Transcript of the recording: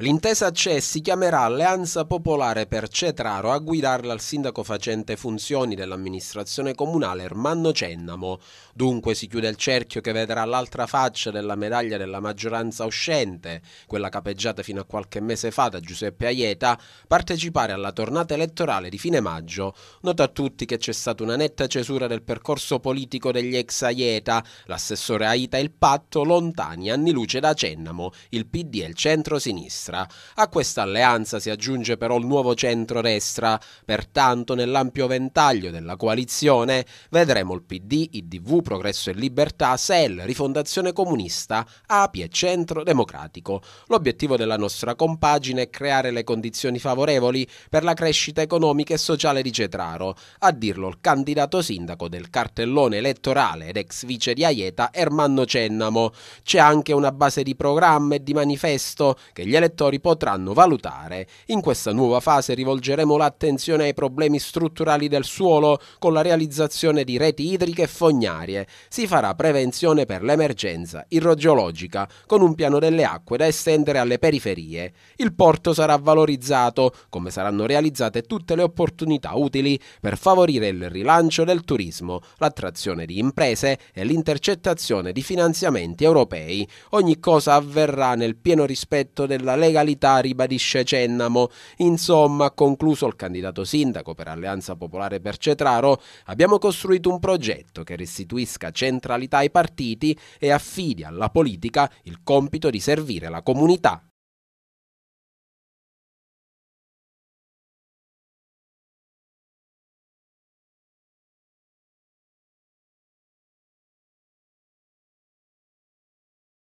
L'intesa CE si chiamerà Alleanza Popolare per Cetraro a guidarla il sindaco facente funzioni dell'amministrazione comunale Ermanno Cennamo. Dunque si chiude il cerchio che vedrà l'altra faccia della medaglia della maggioranza uscente, quella capeggiata fino a qualche mese fa da Giuseppe Aieta, partecipare alla tornata elettorale di fine maggio. Nota a tutti che c'è stata una netta cesura del percorso politico degli ex Aieta, l'assessore Aita e il patto lontani anni luce da Cennamo, il PD e il centro-sinistra destra. A questa alleanza si aggiunge però il nuovo centro-destra, pertanto nell'ampio ventaglio della coalizione vedremo il PD, IDV, Progresso e Libertà, SEL, Rifondazione Comunista, API e Centro Democratico. L'obiettivo della nostra compagine è creare le condizioni favorevoli per la crescita economica e sociale di Cetraro, a dirlo il candidato sindaco del cartellone elettorale ed ex vice di Aieta Ermanno Cennamo. C'è anche una base di programma e di manifesto che gli elettori elettori potranno valutare. In questa nuova fase rivolgeremo l'attenzione ai problemi strutturali del suolo con la realizzazione di reti idriche e fognarie. Si farà prevenzione per l'emergenza idrogeologica con un piano delle acque da estendere alle periferie. Il porto sarà valorizzato, come saranno realizzate tutte le opportunità utili per favorire il rilancio del turismo, l'attrazione di imprese e l'intercettazione di finanziamenti europei. Ogni cosa avverrà nel pieno rispetto della legge legalità, ribadisce Cennamo. Insomma, concluso il candidato sindaco per Alleanza Popolare per Cetraro, abbiamo costruito un progetto che restituisca centralità ai partiti e affidi alla politica il compito di servire la comunità.